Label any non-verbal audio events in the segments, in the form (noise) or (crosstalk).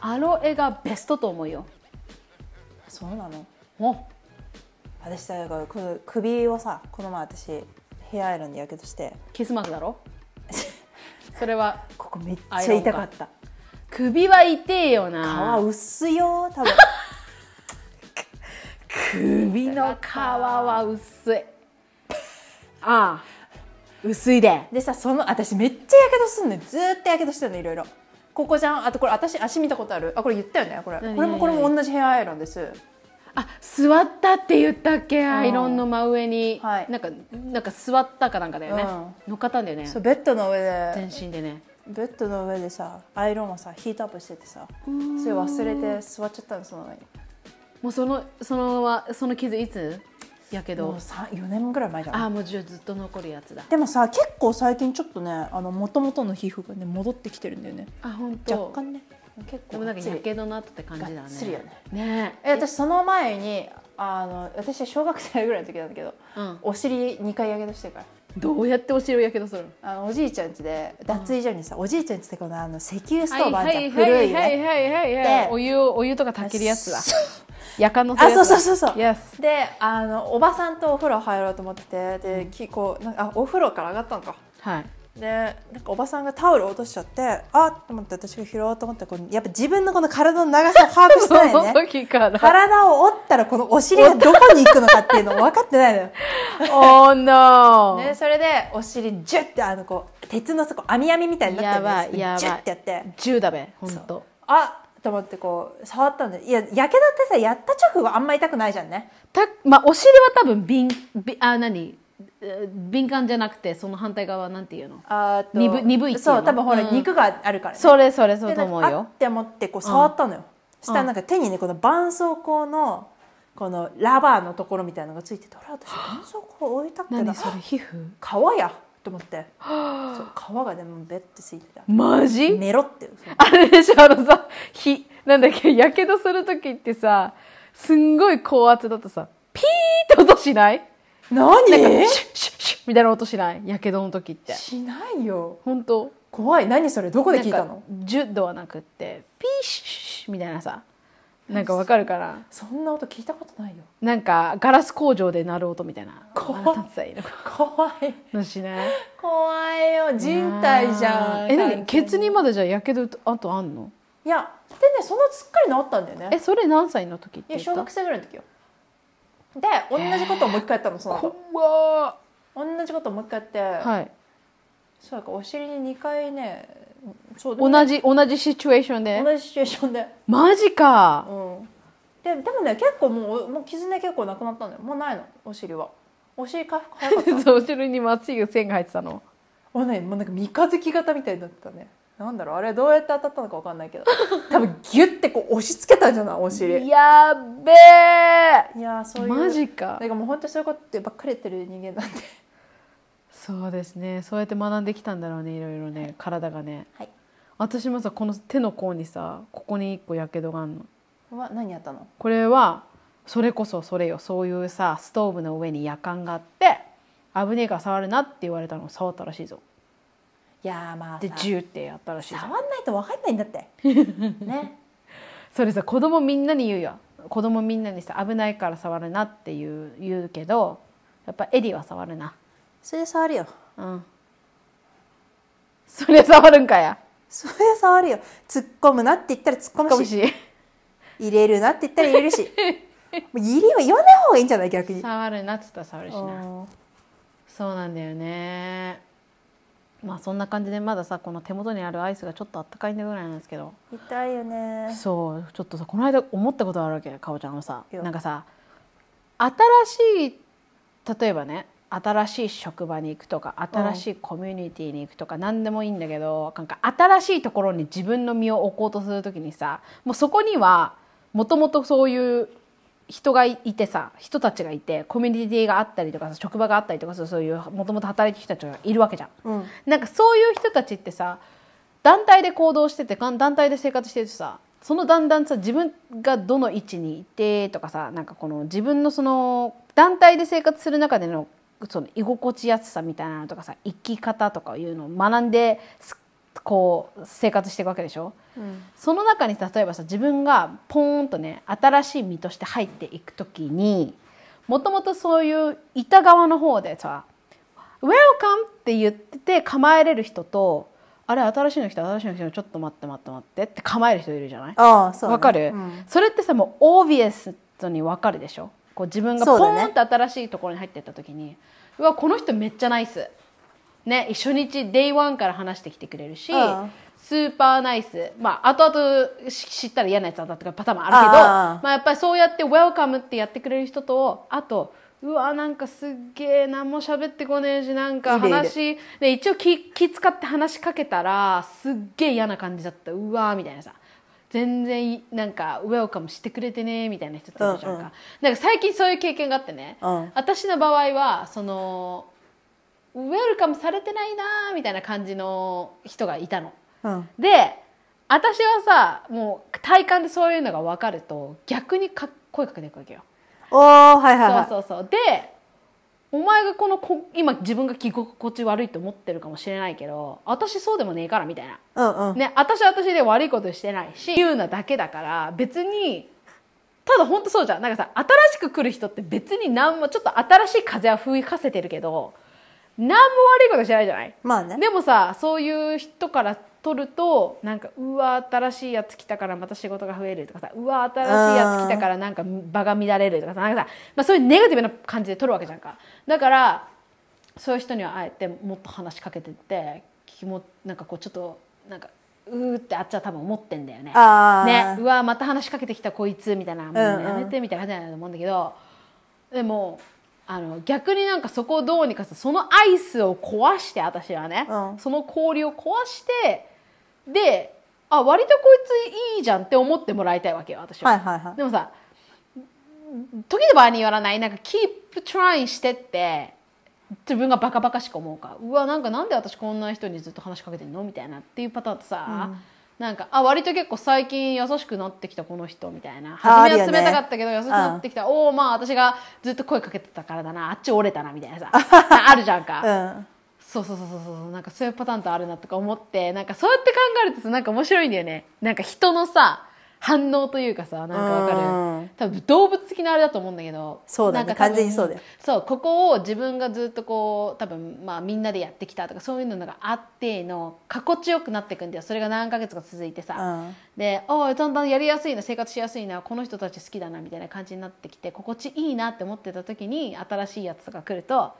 アロエがベストと思うよそうなのお私さこの首をさこの前私ヘアアイロンでやけどしてキスマークだろ (laughs) それはここめっちゃ痛かった首は痛えよな皮薄いよ多分 (laughs) 首の皮は薄いああ薄いででさその私めっちゃやけどすんねずっとやけどしてんのいろいろここじゃんあとこれ私足見たことあるあこれ言ったよねこれこれもこれも同じヘアアイロンですあ座ったって言ったっけ、アイロンの真上に、はい、なんかなんか座ったかなんかだよね、うん、っかったんだよねそうベッドの上で全身でねベッドの上でさアイロンをさヒートアップしててさそれ忘れて座っちゃったのその上にもうそのそのままその傷いつやけどもう4年ぐらい前じゃああもうずっと残るやつだでもさ結構最近ちょっとねあのもとの皮膚がね戻ってきてるんだよねあ本当若干ね結構なんかやけどの後って感じだねするよねねえ私その前にあの私小学生ぐらいの時なんだけど、うん、お尻2回やけどしてるからどうやってお尻をやけどするあのおじいちゃん家で脱衣所にさ、うん、おじいちゃん家ってこのあの石油ストーブあるじゃん、はい、古いねお湯お湯とか炊けるやつだやかのあそうそうそうそう、yes. であのおばさんとお風呂入ろうと思っててで、きこうなんかあお風呂から上がったのかはいでなんかおばさんがタオル落としちゃってあっと思って私が拾おうと思ってこうやっぱ自分のこの体の長さを把握してないよね (laughs) 体を折ったらこのお尻が (laughs) どこに行くのかっていうの分かってないのよお h no ねそれでお尻ジュッてあのこう鉄のそこ網網みたいになってるやつジュッてやって10だべほんとあと思ってこう触ったんでいややけどってさやった直後あんま痛くないじゃんねた、まあ、お尻は多分び敏あ何敏感じゃなくてその反対側なんていうのあ鈍鈍いっていうのそう多分ほら、肉があるから、ね、それそれそうと思うよって思ってこう触ったのよ、うん、したらなんか手にねこの絆創膏のこのラバーのところみたいのがついてて「あれ私絆創膏置いたっけな」それ皮膚皮やと思ってそう皮がでもべってついてたマジ寝ろってあれでしょあのさ火なんだっけやけどする時ってさすんごい高圧だとさピーって音しない何なんかシュッシュッシュッみたいな音しないやけどの時ってしないよ本当怖い何それどこで聞いたの十度はなくってピーシュッシュッみたいなさなんかわかるかなそんな音聞いたことないよなんかガラス工場で鳴る音みたいな怖い怖いのしない怖いよ人体じゃんえ何ケツにまだじゃやけどあとあんのいやでねそのすっかり治ったんだよねえそれ何歳の時っていや小学生ぐらいの時よで同じことをもう一回やったのその後怖同じことをもう一回やってはいそうかお尻に2回ね同じ同じシチュエーションで同じシチュエーションでマジか、うん、ででもね結構もうもう絆結構なくなったんだよもうないのお尻はお尻回復かふたお尻 (laughs) にまっすぐ線が入ってたのあねもうなんか三日月型みたいだったねなんだろうあれどうやって当たったのか分かんないけど (laughs) 多分ギュッてこう押し付けたんじゃないお尻やべえいやそういうマジかだからもう本当そういうことばっかり言ってる人間なんでそうですねそうやって学んできたんだろうねいろいろね、はい、体がね、はい、私もさこの手の甲にさここに1個やけどがあるのは何やったのこれはそれこそそれよそういうさストーブの上にやかんがあって危ねえから触るなって言われたの触ったらしいぞいやまあでジューってやったらしい触んないと分かんないんだって (laughs) ねそれさ子供みんなに言うよ子供みんなにさ危ないから触るなって言う言うけどやっぱエリは触るなそれ触るようんそれ触るんかやそれ触るよ突っ込むなって言ったら突っ込むしし入れるなって言ったら入れるし (laughs) もう入りは言わない方がいいんじゃない逆に触るなっつったら触るしなそうなんだよねまあそんな感じでまださこの手元にあるアイスがちょっとあったかいんだぐらいなんですけど痛いよねそうちょっとさこの間思ったことあるわけかおちゃんのさなんかさ新しい例えばね新しい職場に行くとか新しいコミュニティに行くとか、何でもいいんだけどなんか新しいところに自分の身を置こうとする時にさもうそこにはもともとそういう人がいてさ人たちがいてコミュニティがあったりとか職場があったりとかそういうもともと働いてる人たちがいるわけじゃん。うん、なんかそういう人たちってさ団体で行動してて団体で生活してるとさそのだんだんさ自分がどの位置にいてとかさなんかこの自分のその団体で生活する中でのその居心地やすさみたいなのとかさ生き方とかいうのを学んでこう生活していくわけでしょ、うん、その中に例えばさ自分がポーンとね新しい身として入っていく時にもともとそういういた側の方でさ「ウェルカム!」って言ってて構えれる人と「あれ新しいの来た新しいの来たちょっと待って待って待って」って構える人いるじゃないわ、ね、かる、うん、それってさもうオービエスに分かるでしょうこう自分がポーンと新しいところに入ってった時にう,、わこの人めっちゃナイス、ね、初日デイワンから話してきてくれるし、スーパーナイス、まあ、後々知ったら嫌なやつだったとかパターンもあるけどまあ、やっぱりそうやってウェルカムってやってくれる人とあとうわなんかすっげえ何も喋ってこねえしなんか話で一応気気使って話しかけたらすっげえ嫌な感じだったうわみたいなさ全然なんかウェルカムしてくれてねみたいな人っていじゃんか、うんうん、なんか最近そういう経験があってね、うん、私の場合はそのウェルカムされてないなーみたいな感じの人がいたの、うん、で私はさもう体感でそういうのが分かると逆にか声かけていくわけよおーはいはい、はい、そうそうそうでお前がこのこ今自分が着心地悪いと思ってるかもしれないけど私そうでもねえからみたいな、うんうん、ね、私私で悪いことしてないし言うなだけだから別にただ本当そうじゃんなんかさ新しく来る人って別に何もちょっと新しい風は吹かせてるけど何も悪いことしてないじゃない、まあね、でもさそういう人から取るとなんかうわ新しいやつ来たからまた仕事が増えるとかさうわ新しいやつ来たからなんか場が乱れるとかさなんかさ、まあ、そういうネガティブな感じで取るわけじゃんかだからそういう人にはあえてもっと話しかけてって気もなんかこうちょっとなんかうーってあっちは多分思ってんだよね。ねうわまた話しかけてきたこいつみたいなもうやめてみたいな感じだと思うんだけど、でもあの逆になんかそこをどうにかさそのアイスを壊して私はね、うん、その氷を壊してであ割とこいついいじゃんって思ってもらいたいわけよ私は,、はいはいはい、でもさ時の場合によらないなんかキープトライしてって自分がバカバカしく思うかうわなんかなんで私こんな人にずっと話しかけてんのみたいなっていうパターンとさ、うん、なんかあ割と結構最近優しくなってきたこの人みたいな初めは冷たかったけど優しくなってきた、ね、おおまあ私がずっと声かけてたからだなあっち折れたなみたいなさ (laughs) あるじゃんか。うんそうそうそうそうなんかそういうパターンとあるなとか思ってなんかそうやって考えるとなんか面白いんだよねなんか人のさ反応というかさなんかわかる多分動物的なあれだと思うんだけどそうだね完全にそうだよそうここを自分がずっとこう多分まあみんなでやってきたとかそういうのがあっての過去地よくなっていくんだよそれが何ヶ月か続いてさ、でおおだんだんやりやすいな生活しやすいなこの人たち好きだなみたいな感じになってきて心地いいなって思ってた時に新しいやつとか来ると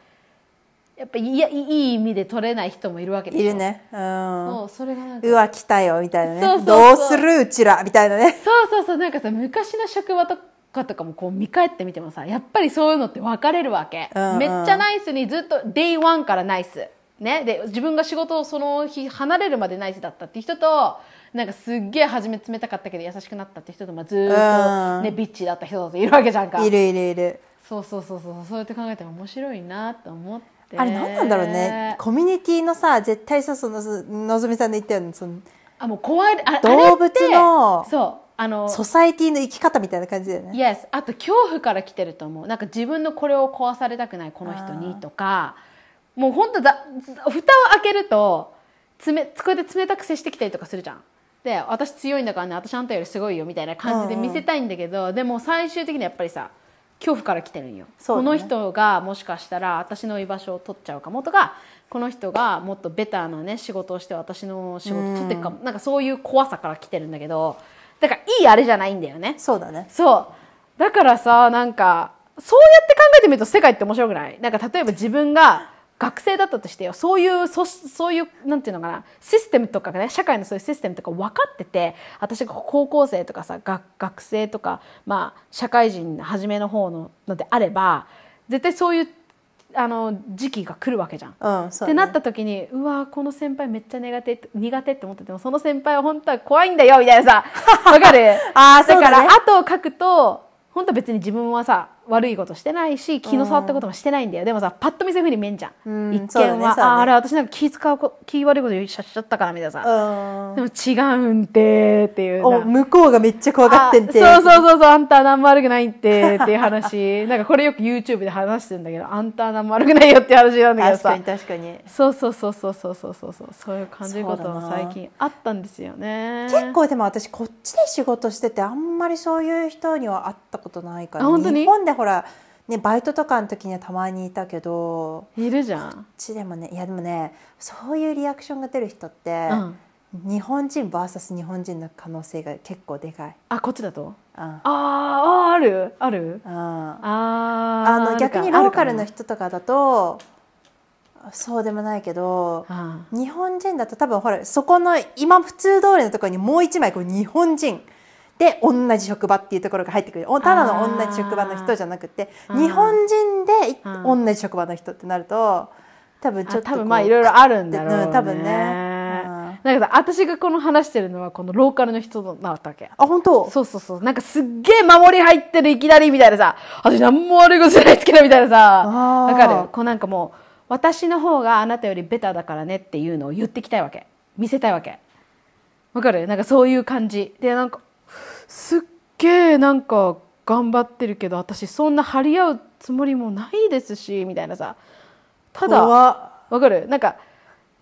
やっぱいやいい意味で取れない人もいるわけですいるね。うん。もう、それがうわ、来たよ、みたいなね。そうそうそうどうするうちら、みたいなね。そうそうそう、なんかさ、昔の職場とかとかもこう見返ってみてもさ、やっぱりそういうのって分かれるわけ。うんうん、めっちゃナイスにずっと、デイワンからナイス。ね。で、自分が仕事をその日離れるまでナイスだったっていう人と、なんかすっげえ初め冷たかったけど優しくなったって人と、まあ、ずっとね、うん、ビッチだった人だといるわけじゃんか。いるいるいる。そうそうそうそう、そうやって考えても面白いなと思って。あれ何なんだろうねコミュニティのさ絶対さそののぞみさんで言ったようにそのあもう怖いあ動物のそうあのソサエティの生き方みたいな感じだよね。Yes、あと恐怖から来てると思うなんか自分のこれを壊されたくないこの人にとかもう本当だ蓋を開けるとつめこうやって冷たく接してきたりとかするじゃん。で私強いんだからね私あんたよりすごいよみたいな感じで見せたいんだけど、うんうん、でも最終的にやっぱりさ恐怖から来てるんよ、ね、この人がもしかしたら私の居場所を取っちゃうかもとかこの人がもっとベターなね仕事をして私の仕事取っていくかも、うん、なんかそういう怖さから来てるんだけどだからいいあれじゃないんだよねそうだねそうだからさなんかそうやって考えてみると世界って面白くないなんか例えば自分が学生だったとしてよそういうそそういうなんていうのかなシステムとかね社会のそういうシステムとか分かってて私が高校生とかさ学学生とか、まあ、社会人初めの方ののであれば絶対そういうあの時期が来るわけじゃん。うんね、ってなった時にうわこの先輩めっちゃ苦手苦手って思っててもその先輩は本当は怖いんだよみたいなさ (laughs) わかるあだから、後を書くと本当は別に自分はさ悪いことしてないし気の触ったこともしてないんだよ、うん、でもさパッと見せるふうに見えんじゃん、うん、一見は、ねね、ああれ私なんか気使うこ気悪いこと言っちゃったからみたいなさ、うん、でも違うんてっていうお向こうがめっちゃ怖がってんてそうそうそうそうあんた何も悪くないってっていう話 (laughs) なんかこれよく YouTube で話してるんだけどあんた何も悪くないよって話なんだけどさ確かに確かにそうそうそうそうそうそうそうそういう感じることも最近あったんですよね結構でも私こっちで仕事しててあんまりそういう人には会ったことないから本当に日本でほらね、バイトとかの時にはたまにいたけどいるじゃんこっちでもねいやでもねそういうリアクションが出る人って、うん、日本人 VS 日本人の可能性が結構でかいあこっちだと、うん、あああるある、うん、ああの逆にローカルの人とかだとそうでもないけど、日本人だと多分ほらそこの今普通通りのところにもう一枚こう日本人で同じ職場っていうところが入ってくるただの同じ職場の人じゃなくて日本人で同じ職場の人ってなると多分ちょっと多分まあいろいろあるんだろうね、うん、多分ねなんか私がこの話してるのはこのローカルの人なわけあ本当そうそうそうなんかすっげえ守り入ってるいきなりみたいなさ私何も悪いことじゃないですけどみたいなさわかるこうなんかもう私の方があなたよりベタだからねっていうのを言ってきたいわけ見せたいわけわかるなんかそういう感じでなんかすっげえなんか頑張ってるけど私そんな張り合うつもりもないですしみたいなさただわかるなんか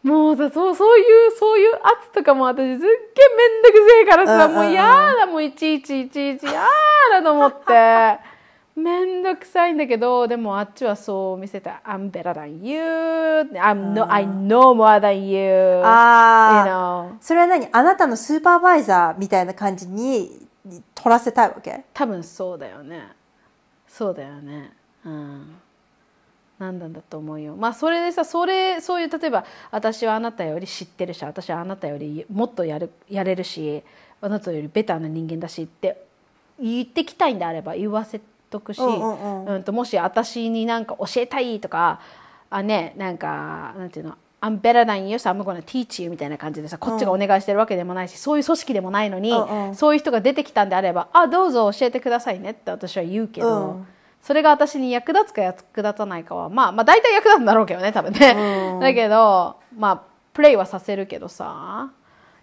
もうさそうそういうそういう圧とかも私すっげえめんどくせえからさ、うんうんうん、もう嫌だもういちいちいちいち嫌だと思って (laughs) めんどくさいんだけどでもあっちはそう見せた「I'm better than you」I'm no,「I know more than you」ああ、you know? それは何あなたのスーパーバイザーみたいな感じに取らせたいわけ多分そうだよねそうだよねうん何なんだと思うよまあそれでさそれそういう例えば私はあなたより知ってるし私はあなたよりもっとやるやれるしあなたよりベターな人間だしって言ってきたいんであれば言わせとくし、うん、うん、ともし私になんか教えたいとかあねなんかなんていうの I'm better than you, so I'm gonna teach you みたいな感じでさ、こっちがお願いしてるわけでもないし、そういう組織でもないのに、そういう人が出てきたんであれば、あ、どうぞ教えてくださいねって私は言うけど、それが私に役立つか役立たないかは、まあ、まあ大体役立つんだろうけどね、多分ね。(laughs) だけど、まあ、プレイはさせるけどさ、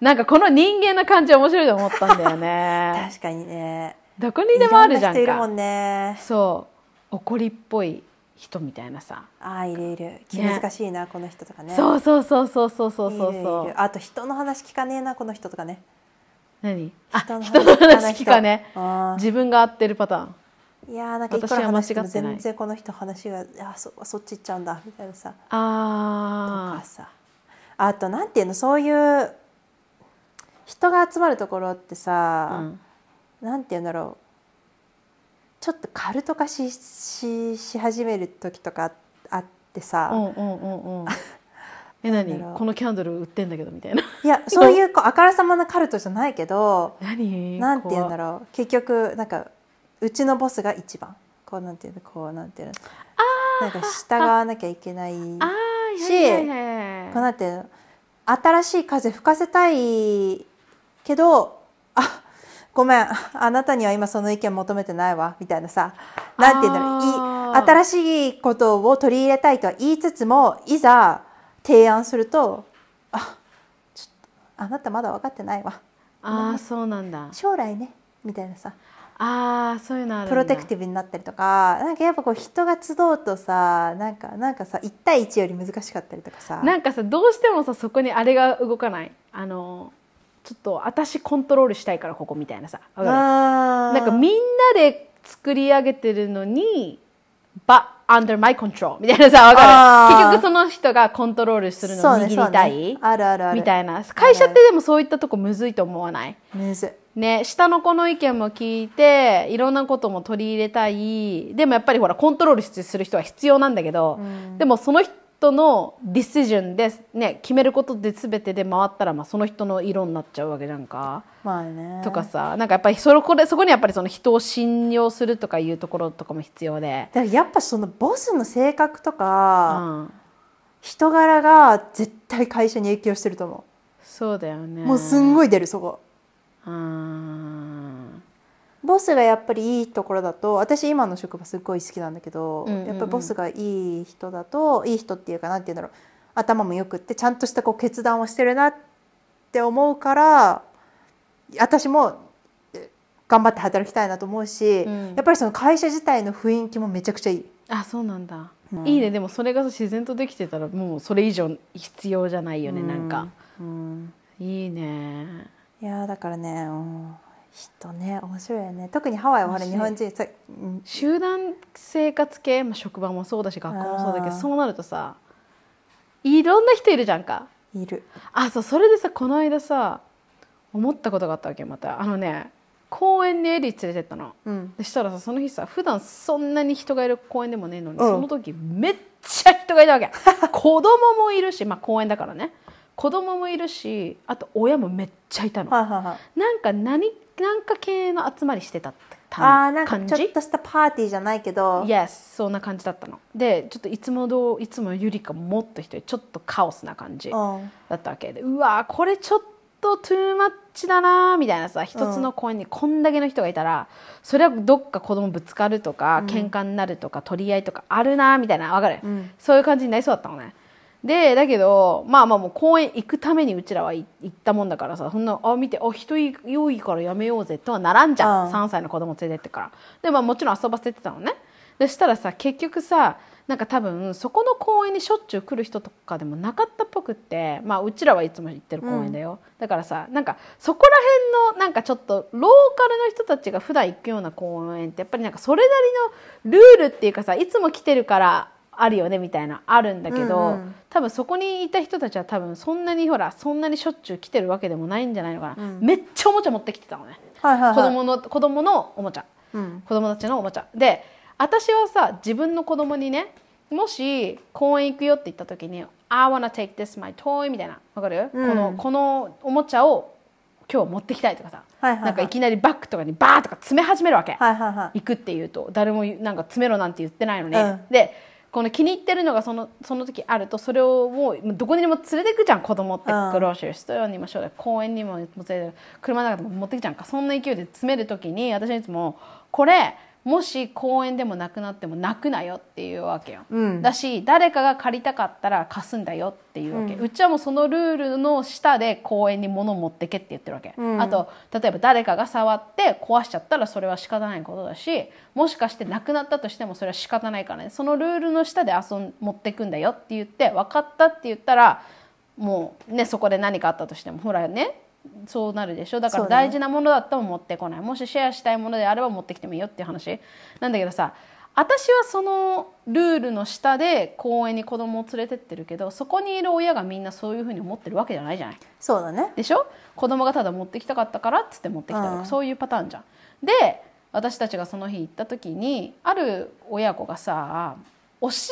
なんかこの人間の感じ面白いと思ったんだよね。(laughs) 確かにね。どこにでもあるじゃんか。いんね、そう。怒りっぽい。人みたいなさあいるいる気難しいな、ね、この人とかねそうそうそうそうそうそうそうあと人の話聞かねえなこの人とかね何人の人の話聞かね自分が合ってるパターンいやなんか一個の話も全然この人話があそそっち行っちゃうんだみたいなさあとかさあとなんていうのそういう人が集まるところってさ、うん、なんていうんだろうちょっとカルト化ししし始める時とかあってさ、うんうんうんうん、え何このキャンドル売ってんだけどみたいないや (laughs) そういうこうあからさまなカルトじゃないけど何なんて言うんだろう結局なんかうちのボスが一番こうなんていうのこうなんていうのなんか従わなきゃいけないしこうなって新しい風吹かせたいけどあごめんあなたには今その意見求めてないわみたいなさなんて言うんだろう新しいことを取り入れたいとは言いつつもいざ提案するとあちょっとあなたまだ分かってないわああ、そうなんだ将来ねみたいなさああ、そういうのプロテクティブになったりとかなんかやっぱこう人が集うとさなんかなんかさ1対1より難しかったりとかさなんかさどうしてもさそこにあれが動かないあのちょっと私コントロールしたいからここみたいなさなんかみんなで作り上げてるのに but under my control みたいなさわかる結局その人がコントロールするのを握りたい、ね、あるあるみたいな会社ってでもそういったとこむずいと思わないむずね、下の子の意見も聞いていろんなことも取り入れたいでもやっぱりほらコントロールする人は必要なんだけど、うん、でもその人人のディシジョンで、ね、決めることで全てで回ったら、まあ、その人の色になっちゃうわけじゃんか。まあね、とかさなんかやっぱりそこでそこにやっぱりその人を信用するとかいうところとかも必要で。だからやっぱそのボスの性格とか、うん、人柄が絶対会社に影響してると思う。そうだよねもうすんごい出るそこ。うんボスがやっぱりいいところだと私今の職場すっごい好きなんだけど、うんうんうん、やっぱりボスがいい人だといい人っていうかなんて言うんだろう頭もよくってちゃんとしたこう決断をしてるなって思うから私も頑張って働きたいなと思うし、うん、やっぱりその会社自体の雰囲気もめちゃくちゃいい。あそうなんだ、うん、いいねでもそれが自然とできてたらもうそれ以上必要じゃないよね、うん、なんか、うん、いいねいやだからね、うん人ね面白いよね特にハワイはあれ日本人うん、集団生活系、まあ、職場もそうだし学校もそうだけどそうなるとさいろんな人いるじゃんかいるあそうそれでさこの間さ思ったことがあったわけまたあのね公園にエリー連れてったの、うん、そしたらさその日さ普段そんなに人がいる公園でもねえのに、うん、その時めっちゃ人がいたわけ (laughs) 子供もいるしまあ公園だからね子供もいるしあと親もめっちゃいたの、はいはいはい、なんか何なんか系の集まりしてたってあなんかちょっとしたパーティーじゃないけど Yes そんな感じだったのでちょっといつもどいつもよりかもっと一人ちょっとカオスな感じだったわけでうわこれちょっとトゥーマッチだなみたいなさ一つの公園にこんだけの人がいたら、それはどっか子供ぶつかるとか、ん、喧嘩になるとか取り合いとかあるなみたいなわかる、うん、そういう感じになりそうだったのねでだけどまあまあもう公園行くためにうちらは行ったもんだからさそんなあ見てあ人良いからやめようぜとはならんじゃん、ん、3歳の子供連れてってからでまあもちろん遊ばせてたのねでしたらさ結局さなんか多分そこの公園にしょっちゅう来る人とかでもなかったっぽくってまあうちらはいつも行ってる公園だよ、うん、だからさなんかそこら辺のなんかちょっとローカルの人たちが普段行くような公園ってやっぱりなんかそれなりのルールっていうかさいつも来てるからあるよねみたいなあるんだけど、うんうん、多分そこにいた人たちは多分そんなにほらそんなにしょっちゅう来てるわけでもないんじゃないのかな、うん、めっちゃおもちゃ持ってきてたのね、はいはいはい、子供の子供のおもちゃ、うん、子供たちのおもちゃで私はさ自分の子供にねもし公園行くよって言った時に「I wanna take this my toy」みたいなわかる、うん、このこのおもちゃを今日持ってきたいとかさ、はいはいはい、なんかいきなりバッグとかにバーとか詰め始めるわけ、はいはいはい、行くっていうと誰もなんか詰めろなんて言ってないのに、うん、でこの気に入ってるのがそのその時あるとそれをもうどこにでも連れてくじゃん子供って、グローシーストアにもしょ公園にも連れて車の中でも持ってくじゃんかそんな勢いで詰める時に私はいつもこれもし公園でもなくなっても泣くなよっていうわけよ、うん、だし誰かが借りたかったら貸すんだよっていうわけ、うん、うちはもうそのルールの下で公園に物持ってけって言ってるわけ、うん、あと例えば誰かが触って壊しちゃったらそれは仕方ないことだしもしかしてなくなったとしてもそれは仕方ないからねそのルールの下で遊ん持ってくんだよって言って分かったって言ったらもうねそこで何かあったとしてもほらねそうなるでしょだから大事なものだったら持ってこない、ね、もしシェアしたいものであれば持ってきてもいいよっていう話なんだけどさ私はそのルールの下で公園に子供を連れてってるけどそこにいる親がみんなそういうふうに思ってるわけじゃないじゃないそうだねでしょ子供がただ持ってきたかったからっつって持ってきたとか、うん、そういうパターンじゃんで私たちがその日行った時にある親子がさ押し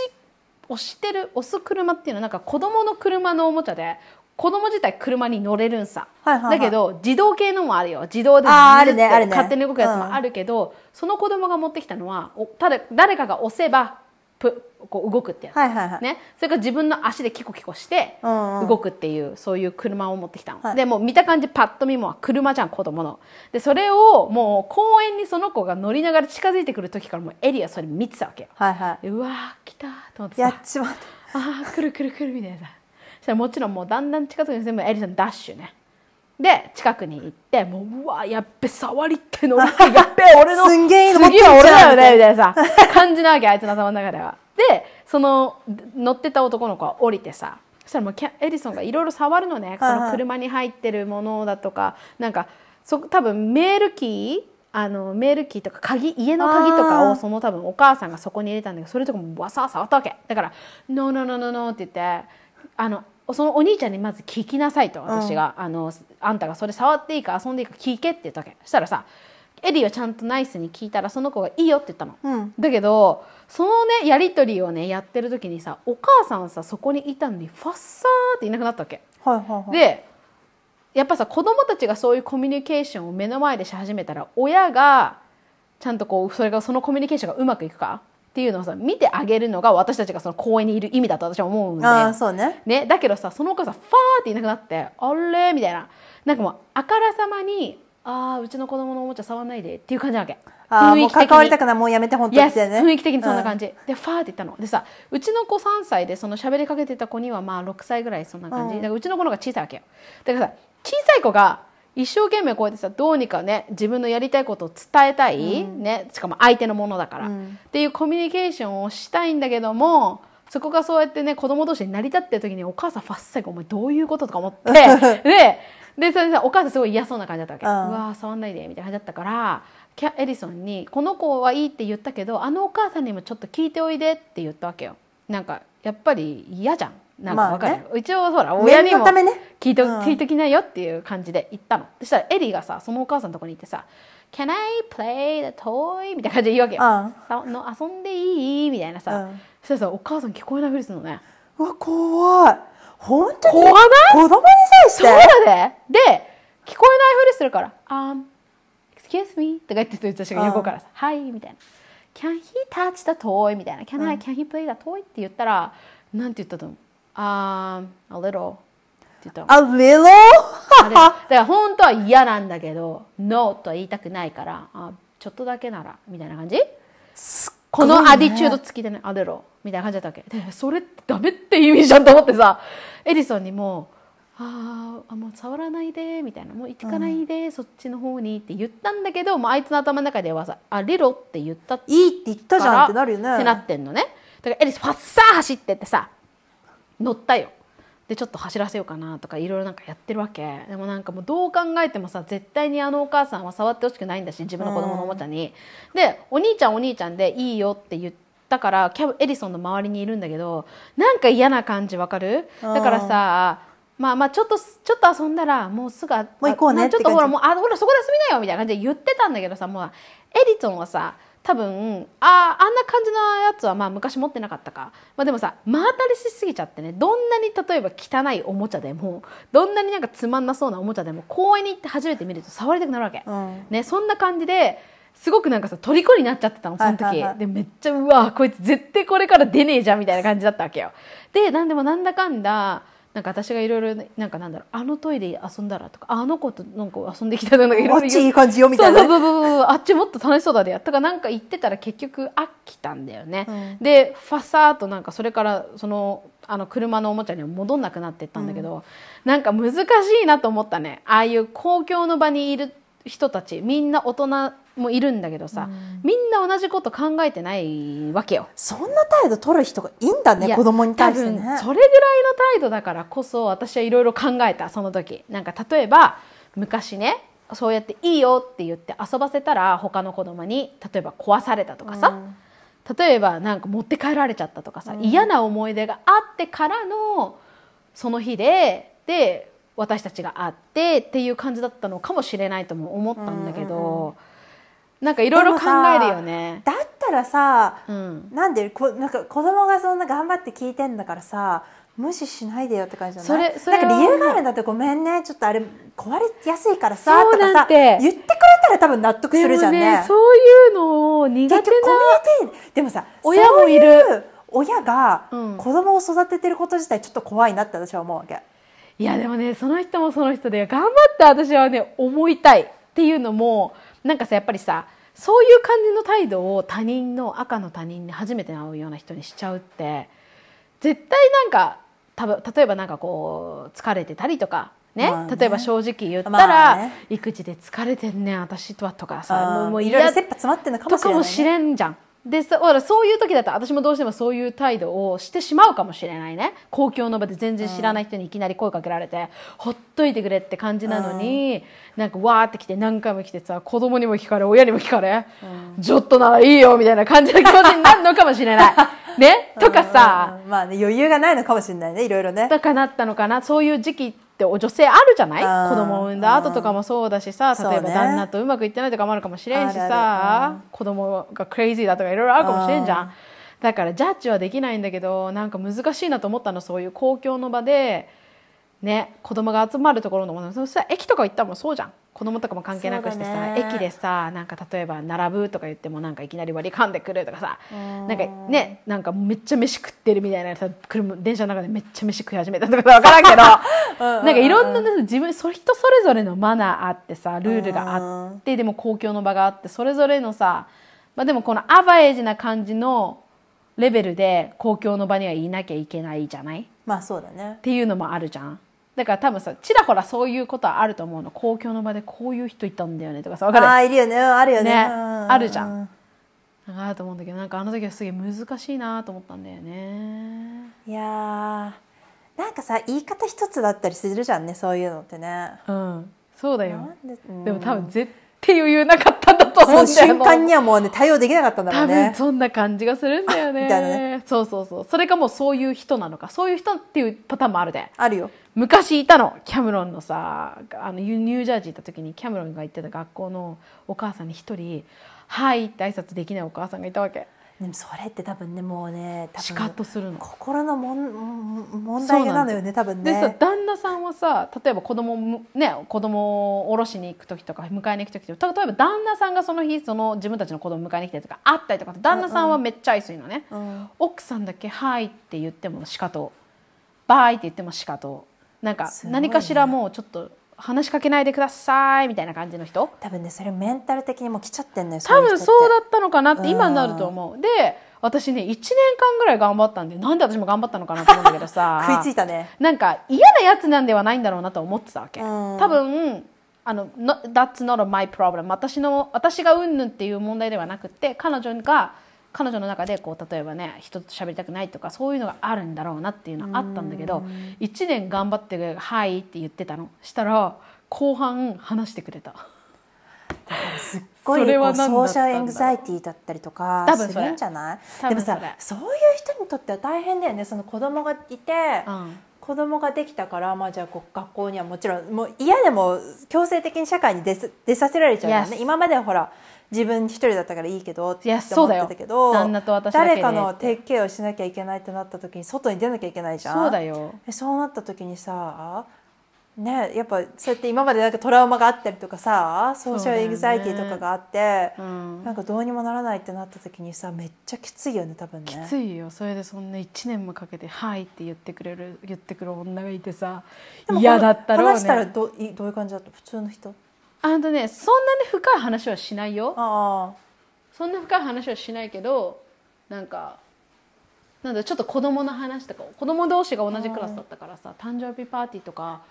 押してる押す車っていうのはなんか子供の車のおもちゃで子供自体車に乗れるんさ、はいはいはい、だけど自動系のもあるよ自動である、ねあるね、勝手に動くやつもあるけど、うん、その子供が持ってきたのはただ誰かが押せばプこう動くってやつ、はいはいはい、ね、それから自分の足でキコキコして動くっていう、うんうん、そういう車を持ってきたの、はい、でも見た感じパッと見も車じゃん子供のでそれをもう公園にその子が乗りながら近づいてくる時からもうエリアそれ見てたわけよ、はいはい、うわー来たと思ってさやっちまったああ来る来る来るみたいなさしたらもちろんもうだんだん近づくに全部エリさんダッシュねで近くに行ってもううわやっべ触りってのやっべ俺の次は俺だよねみたいなさ感じなわけあいつの頭の中ではでその乗ってた男の子は降りてさそしたらもうエリソンがいろいろ触るのねその車に入ってるものだとかなんかそ多分メールキーあのメールキーとか鍵家の鍵とかをその多分お母さんがそこに入れたんだけどそれとかもわさわさ触ったわけだから「ノーノーノーノーノー」って言ってあのそのお兄ちゃんにまず聞きなさいと私が、うん、あのあんたがそれ触っていいか遊んでいいか聞けって言ったわけしたらさエリーはちゃんとナイスに聞いたらその子がいいよって言ったの、うん、だけどそのねやり取りをねやってる時にさお母さんさそこにいたのにファッサーっていなくなったわけ、はいはいはい、でやっぱさ子供たちがそういうコミュニケーションを目の前でし始めたら親がちゃんとこうそれがそのコミュニケーションがうまくいくかっていうのをさ見てあげるのが私たちがその公園にいる意味だと私は思うんであそうね、ね、だけどさその子さファーっていなくなってあれみたいななんかもうあからさまにああうちの子供のおもちゃ触んないでっていう感じなわけああもう関わりたくないもうやめて本当に、ね、雰囲気的にそんな感じ、うん、でファーって言ったのでさうちの子3歳でその喋りかけてた子にはまあ6歳ぐらいそんな感じ、うん、だからうちの子の方が小さいわけよだからさ小さい子が一生懸命こうやってさどうにかね自分のやりたいことを伝えたい、うん、ね、しかも相手のものだから、うん、っていうコミュニケーションをしたいんだけどもそこがそうやってね子供同士に成り立ってる時にお母さんファッサイお前どういうこととか思って (laughs) ででそれさお母さんすごい嫌そうな感じだったわけ、うわ触んないでみたいな感じだったからキャエリソンに「この子はいいって言ったけどあのお母さんにもちょっと聞いておいで」って言ったわけよ。なんかやっぱり嫌じゃんなんかわかる、まあね、一応ほら親にも聞いと,、ね聞いときなよっていう感じで言ったの、そしたらエリーがさそのお母さんのとこに行ってさ「Can I play the toy?」みたいな感じで言うわけよ「うん、の遊んでいい?」みたいなさ、うん、そしたらさお母さん聞こえないふりするのねうわ怖い本当に怖ない子供に対してそうだねで聞こえないふりするから「um, excuse me」とか言ってたった私が横からさ「はい」みたいな「Can he touch the toy?」みたいな「Can I、can he play the toy?」って言ったらなんて言ったと思う Um, a little. A little? (laughs) だから本当は嫌なんだけど、No とは言いたくないから、あちょっとだけなら、みたいな感じ、ね、このアディチュード付きでね、A little みたいな感じだったわけ。で、それってダメって意味じゃんと思ってさ、エディソンにもああもう触らないでみたいなもう行かないで、うん、そっちの方にって言ったんだけどもうあいつの頭の中ではさ「あリロ」って言ったいいって言ったじゃんってなるよねってなってんのねだからエリン、ファッサー走ってってさ乗ったよでちょっと走らせようかなとかいろいろなんかやってるわけでもなんかもうどう考えてもさ絶対にあのお母さんは触ってほしくないんだし自分の子供のおもちゃに、うん、でお兄ちゃんお兄ちゃんでいいよって言ったからキャエリソンの周りにいるんだけどなんか嫌な感じわかるだからさ、まあまあちょっとちょっと遊んだらもうすぐもう行こうねちょっとほらもうあほらそこで休みなよみたいな感じで言ってたんだけどさもうエリソンはさ多分ああんな感じのやつはまあ昔持ってなかったか、まあ、でもさ真当たりしすぎちゃってねどんなに例えば汚いおもちゃでもどんなになんかつまんなそうなおもちゃでも公園に行って初めて見ると触りたくなるわけ、うん、ね、そんな感じですごくなんかさ虜になっちゃってたのその時、はいはい、でめっちゃうわこいつ絶対これから出ねえじゃんみたいな感じだったわけよでなんでもなんだかんだなんか私がいろいろなんかなんだろうあのトイレ遊んだらとかあの子となんか遊んできたとかいろいろあっちいい感じよみたいな、ね、そうそうそうあっちもっと楽しそうだでやったかなんか言ってたら結局飽きたんだよね、うん、でファサーとなんかそれからそのあの車のおもちゃに戻んなくなってったんだけど、うん、なんか難しいなと思ったねああいう公共の場にいる人たちみんな大人もいるんだけどさ、みんな同じこと考えてないわけよそんな態度取る人がいいんだね子供に対してねそれぐらいの態度だからこそ私はいろいろ考えたその時なんか例えば昔ねそうやっていいよって言って遊ばせたら他の子供に例えば壊されたとかさ、うん、例えばなんか持って帰られちゃったとかさ、うん、嫌な思い出があってからのその日でで私たちが会ってっていう感じだったのかもしれないとも思ったんだけど。うんうんうんなんかいろいろ考えるよねだったらさ、うん、なんでこなんか子供がそんな頑張って聞いてんだからさ無視しないでよって感じじゃないそれなんか理由があるんだってごめんねちょっとあれ壊れやすいからさとかさ言ってくれたら多分納得するじゃんね、ね、そういうのを苦手なでもさ親もいる親が子供を育ててること自体ちょっと怖いなって私は思うわけ、いやでもねその人もその人で頑張って私はね思いたいっていうのもなんかさやっぱりさそういう感じの態度を他人の赤の他人に初めて会うような人にしちゃうって絶対なんかたぶ例えばなんかこう疲れてたりとかね、まあね、例えば正直言ったら、まあね、育児で疲れてんねん私とはとかさもういろいろ切羽詰まってんのかもしれない、ね、とかもしれんじゃん。でだほらそういう時だと私もどうしてもそういう態度をしてしまうかもしれないね公共の場で全然知らない人にいきなり声かけられて、うん、ほっといてくれって感じなのに、うん、なんかわーって来て何回も来てさ子供にも聞かれ親にも聞かれ、うん、ちょっとならいいよみたいな感じの気持ちになるのかもしれない。(laughs) ねとかさ、うんまあ、ね、余裕がないのかもしれないねいろいろね。とかなったのかなそういう時期って女性あるじゃない子供を産んだ後とかもそうだしさ例えば旦那とうまくいってないとかもあるかもしれんしさ、ね、子供がクレイジーだとかいろいろあるかもしれんじゃんだからジャッジはできないんだけどなんか難しいなと思ったのそういう公共の場でね子供が集まるところのものそしたら駅とか行ったもそうじゃん子供とかも関係なくしてさ、ね、駅でさなんか例えば「並ぶ」とか言ってもなんかいきなり割り噛んでくるとかさんなんかねなんかめっちゃ飯食ってるみたいなさ車電車の中でめっちゃ飯食い始めたとか分からんけど (laughs) うん、なんかいろんな自分そ人それぞれのマナーあってさルールがあってでも公共の場があってそれぞれのさ、まあ、でもこのアバエージな感じのレベルで公共の場にはいなきゃいけないじゃないまあそうだね。っていうのもあるじゃん。だから多分さちらほらそういうことはあると思うの公共の場でこういう人いたんだよねとかさ分かるあいるよねあるよね、ね、あるじゃんあると思うんだけどなんかあの時はすげえ難しいなと思ったんだよねいやーなんかさ言い方一つだったりするじゃんねそういうのってねうんそうだよで,、も多分絶対っていう言えなかったんだと思うんだ瞬間にはもうね対応できなかったんだろうね多分そんな感じがするんだよねみたいなねそうそうそうそれかもうそういう人なのかそういう人っていうパターンもあるであるよ昔いたのキャムロンのさあのニュージャージー行った時にキャムロンが行ってた学校のお母さんに一人「はい」って挨拶できないお母さんがいたわけでもそれって多分ねもうねシカッとするの心のもん問題なのよね多分ねでさ旦那さんはさ例えば子供ね子供を下ろしに行く時とか迎えに行く時とか例えば旦那さんがその日その自分たちの子供迎えに来てとかあったりとか旦那さんはめっちゃ愛すいのね、うんうん、奥さんだけ「はい」って言ってもシカと「バイ」って言ってもシカとなんか何かしらもうちょっと。話しかけないでくださいみたいな感じの人多分ねそれメンタル的にも来ちゃってんのよ多分そうだったのかなって今になると思う、うで私ね1年間ぐらい頑張ったんでなんで私も頑張ったのかなと思うんだけどさ (laughs) 食いついたねなんか嫌なやつなんではないんだろうなと思ってたわけ、多分あの、That's not my problem 私の私がうんぬんっていう問題ではなくて彼女が彼女の中でこう例えばね人と喋りたくないとかそういうのがあるんだろうなっていうのはあったんだけど1年頑張って「はい」って言ってたのしたら後半話してくれた。すっごいこうソーシャルエンザイティだったりとかするんじゃないでもさそういう人にとっては大変だよねその子供がいて、うん、子供ができたからまあじゃあ学校にはもちろんもう嫌でも強制的に社会に出出させられちゃうよね今まではほら自分一人だったからいいけどって思ってたけど旦那と私誰かの提携をしなきゃいけないってなった時に外に出なきゃいけないじゃんそうだよそうなった時にさねやっぱそうやって今までなんかトラウマがあったりとかさソーシャルエグザイティとかがあって、ねうん、なんかどうにもならないってなった時にさめっちゃきついよね多分ねきついよそれでそんな1年もかけて「はい」って言ってくれる言ってくる女がいてさ嫌だったろうね話したらどどういう感じだった普通の人あのねそんなに深い話はしないよそんな深い話はしないけどなんかなんだちょっと子供の話とか子供同士が同じクラスだったからさ誕生日パーティーとか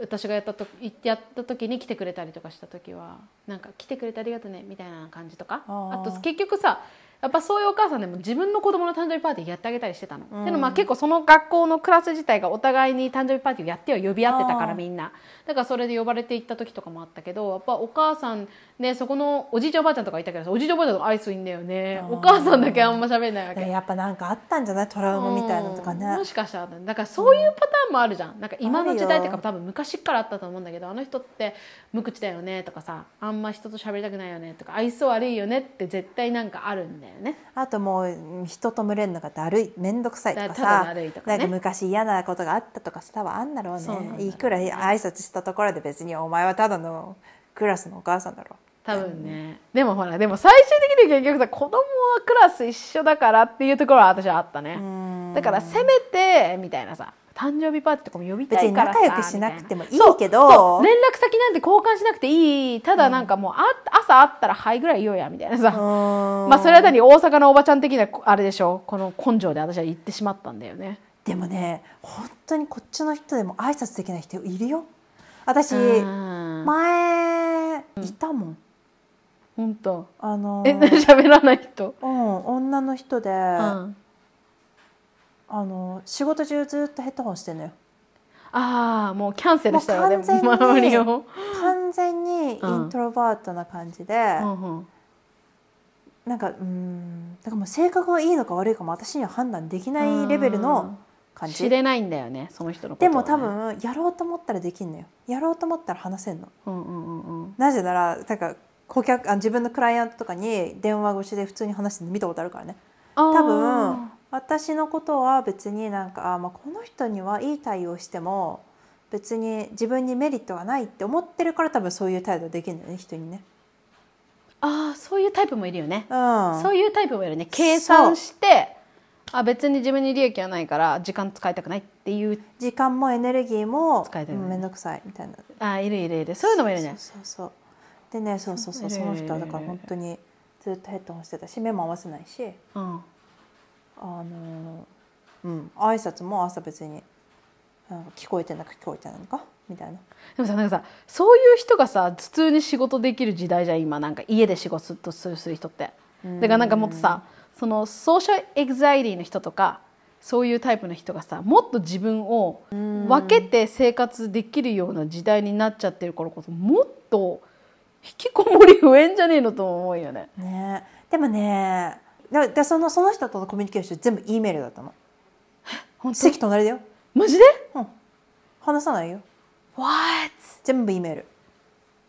私がやったとやった時に来てくれたりとかした時はなんか来てくれてありがとねみたいな感じとかあと結局さやっぱそういうお母さんでも自分の子供の誕生日パーティーやってあげたりしてたの。うん、でもまあ結構その学校のクラス自体がお互いに誕生日パーティーをやっては呼び合ってたからみんな。だからそれで呼ばれて行った時とかもあったけど、やっぱお母さんね、そこのおじいちゃんおばあちゃんとかいたけどおじいちゃんおばあちゃんと愛すいんだよね。お母さんだけあんま喋んないわけ。やっぱなんかあったんじゃないトラウマみたいなとかね。もしかしたら、だからそういうパターンもあるじゃん。なんか今の時代っていうか多分昔からあったと思うんだけど、あの人って無口だよねとかさ、あんま人と喋りたくないよねとか、愛想悪いよねって絶対なんかあるんで。だよねあともう人と群れるのがだるい面倒くさいとかさ、ね、なんか昔嫌なことがあったとかさ多分あんだろうね、ね、いくら挨拶したところで別にお前はただのクラスのお母さんだろう。多分ね、でもほらでも最終的に結局さ子供はクラス一緒だからっていうところは私はあったねだからせめてみたいなさ誕生日パーティーとかも呼びたいからさ仲良くしなくてもいいけど連絡先なんて交換しなくていいただなんかもう、うん、あ朝会ったら「はい」ぐらい言おうやみたいなさまあそれはり、大阪のおばちゃん的なあれでしょこの根性で私は言ってしまったんだよねでもね本当にこっちの人でも挨拶できない人いるよ私前いたもん、うん本当あのえ (laughs) 喋らない人うん女の人で、うんあの仕事中ずっとヘッドホンしてんのよああもうキャンセルしたよねもう周りを完全にイントロバートな感じで、うん、なんかうんだからもう性格がいいのか悪いかも私には判断できないレベルの感じ知れないんだよねその人のこと、ね、でも多分やろうと思ったらできんのよやろうと思ったら話せんの、うんうんうんうん、なぜならなんか顧客あ自分のクライアントとかに電話越しで普通に話してるの見たことあるからね多分私のことは別になんかあ、まあ、この人にはいい対応しても別に自分にメリットはないって思ってるから多分そういう態度できるんだよね人にね。あそういうタイプもいるよね、うん、そういうタイプもいるね計算してあ別に自分に利益はないから時間使いたくないっていう時間もエネルギーも使いたくない面倒くさいみたいなあいるいるいるそういうのもいるねそうそうでねそうそうそうその人はだから本当にずっとヘッドホンしてたし目も合わせないし、うん、あのうん挨拶も朝別に聞こえてなく聞こえてないのかみたいなでもさなんかさそういう人がさ普通に仕事できる時代じゃん今なんか家で仕事する人ってだからなんかもっとさそのソーシャルエグザイリーの人とかそういうタイプの人がさもっと自分を分けて生活できるような時代になっちゃってるからこそもっと引きこもり増えんじゃねえのと思うよね。ねでもねだでそのその人とのコミュニケーション全部 E メールだったの本当席隣だよマジで、うん、話さないよ What? 全部 E メール